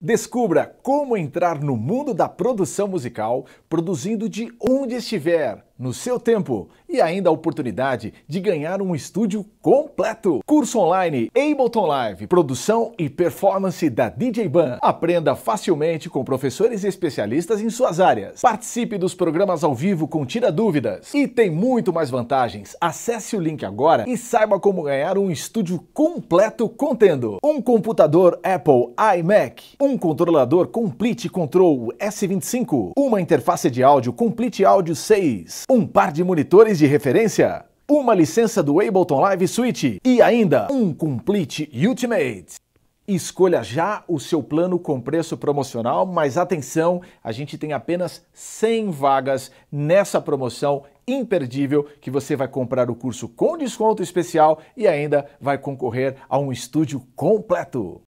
Descubra como entrar no mundo da produção musical produzindo de onde estiver no seu tempo e ainda a oportunidade de ganhar um estúdio completo. Curso online Ableton Live, produção e performance da DJ Ban. Aprenda facilmente com professores especialistas em suas áreas. Participe dos programas ao vivo com tira dúvidas e tem muito mais vantagens. Acesse o link agora e saiba como ganhar um estúdio completo contendo um computador Apple iMac, um controlador Complete Control S25, uma interface de áudio Complete Audio 6 um par de monitores de referência, uma licença do Ableton Live Suite e ainda um Complete Ultimate. Escolha já o seu plano com preço promocional, mas atenção, a gente tem apenas 100 vagas nessa promoção imperdível que você vai comprar o curso com desconto especial e ainda vai concorrer a um estúdio completo.